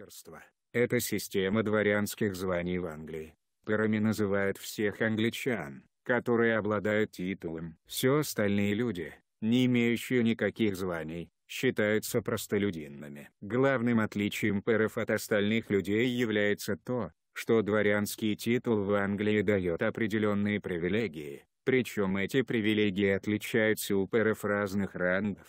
Пирства. Это система дворянских званий в Англии. Пырами называют всех англичан, которые обладают титулом. Все остальные люди, не имеющие никаких званий, считаются простолюдинными. Главным отличием пэров от остальных людей является то, что дворянский титул в Англии дает определенные привилегии, причем эти привилегии отличаются у пэров разных рангов.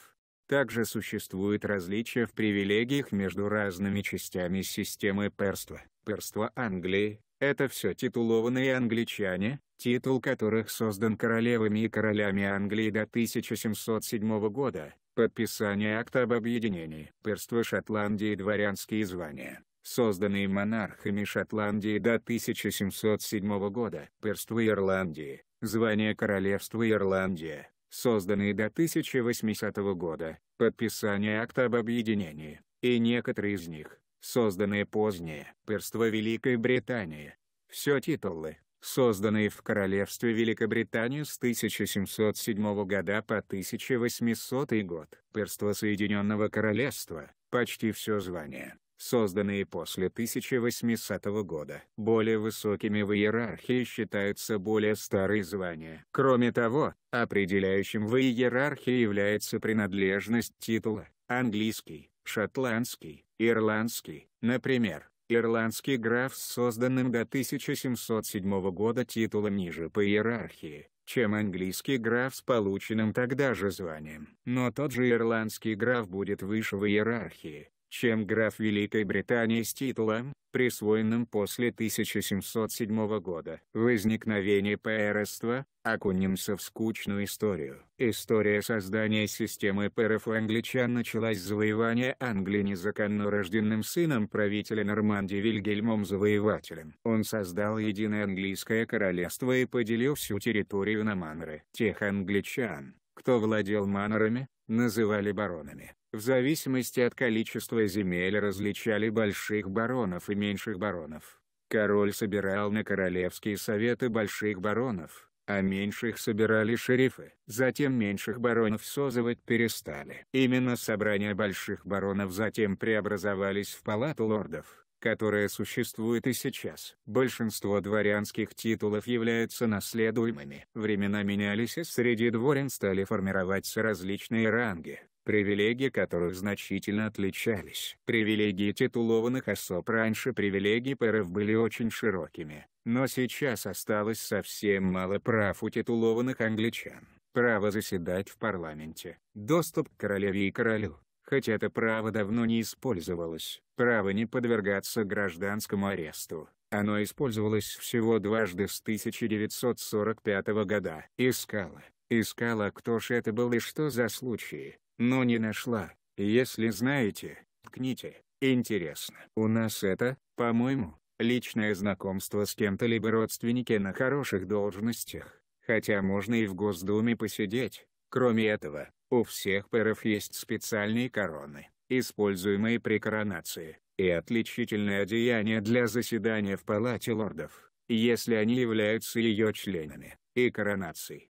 Также существует различие в привилегиях между разными частями системы перства. Перство Англии – это все титулованные англичане, титул которых создан королевами и королями Англии до 1707 года, подписание акта об объединении. Перство Шотландии дворянские звания созданные монархами Шотландии до 1707 года. Перство Ирландии, звание Королевства Ирландия, созданные до 1800 года, подписание акта об объединении, и некоторые из них, созданные позднее. Перство Великой Британии. Все титулы, созданные в Королевстве Великобритании с 1707 года по 1800 год. Перство Соединенного Королевства, почти все звания, созданные после 1800 года. Более высокими в иерархии считаются более старые звания. Кроме того, определяющим в иерархии является принадлежность титула, английский, шотландский, ирландский, например. Ирландский граф с созданным до 1707 года титулом ниже по иерархии, чем английский граф с полученным тогда же званием. Но тот же ирландский граф будет выше в иерархии, чем граф Великой Британии с титулом, присвоенным после 1707 года. Возникновение пэрства, окунемся в скучную историю. История создания системы пэров у англичан началась с завоевания Англии незаконно рожденным сыном правителя Нормандии Вильгельмом Завоевателем. Он создал единое английское королевство и поделил всю территорию на манры. Тех англичан, кто владел манорами, называли баронами. В зависимости от количества земель различали больших баронов и меньших баронов. Король собирал на королевские советы больших баронов, а меньших собирали шерифы. Затем меньших баронов созывать перестали. Именно собрания больших баронов затем преобразовались в палату лордов которая существует и сейчас. Большинство дворянских титулов являются наследуемыми. Времена менялись и среди дворян стали формироваться различные ранги, привилегии которых значительно отличались. Привилегии титулованных особ раньше привилегии пэров были очень широкими, но сейчас осталось совсем мало прав у титулованных англичан. Право заседать в парламенте, доступ к королеве и королю, хотя это право давно не использовалось, право не подвергаться гражданскому аресту. Оно использовалось всего дважды с 1945 года. Искала, искала кто ж это был и что за случаи, но не нашла. Если знаете, ткните. Интересно. У нас это, по-моему, личное знакомство с кем-то либо родственники на хороших должностях. Хотя можно и в Госдуме посидеть, Кроме этого, у всех пэров есть специальные короны, используемые при коронации, и отличительное одеяние для заседания в Палате лордов, если они являются ее членами, и коронацией.